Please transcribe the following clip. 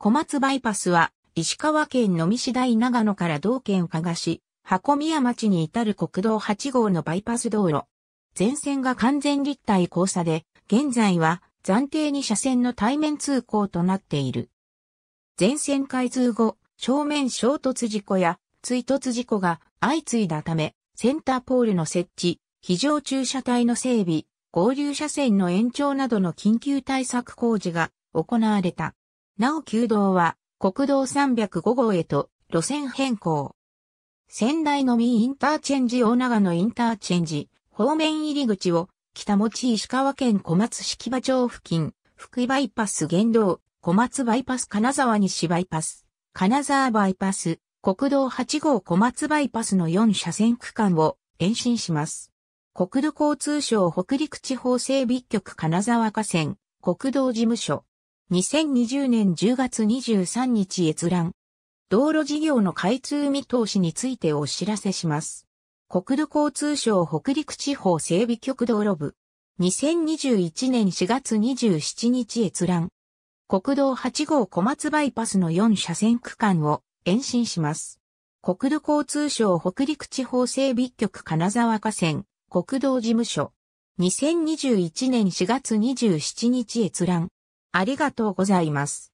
小松バイパスは、石川県のみ市大長野から同県加賀市、箱宮町に至る国道8号のバイパス道路。全線が完全立体交差で、現在は暫定に車線の対面通行となっている。全線開通後、正面衝突事故や追突事故が相次いだため、センターポールの設置、非常駐車帯の整備、合流車線の延長などの緊急対策工事が行われた。なお旧道は国道305号へと路線変更。仙台のみインターチェンジ大長野インターチェンジ方面入り口を北持石川県小松式場町付近、福井バイパス原道、小松バイパス金沢西バイパス、金沢バイパス、国道8号小松バイパスの4車線区間を延伸します。国土交通省北陸地方整備局金沢河川、国道事務所。2020年10月23日閲覧。道路事業の開通見通しについてお知らせします。国土交通省北陸地方整備局道路部。2021年4月27日閲覧。国道8号小松バイパスの4車線区間を延伸します。国土交通省北陸地方整備局金沢河川国道事務所。2021年4月27日閲覧。ありがとうございます。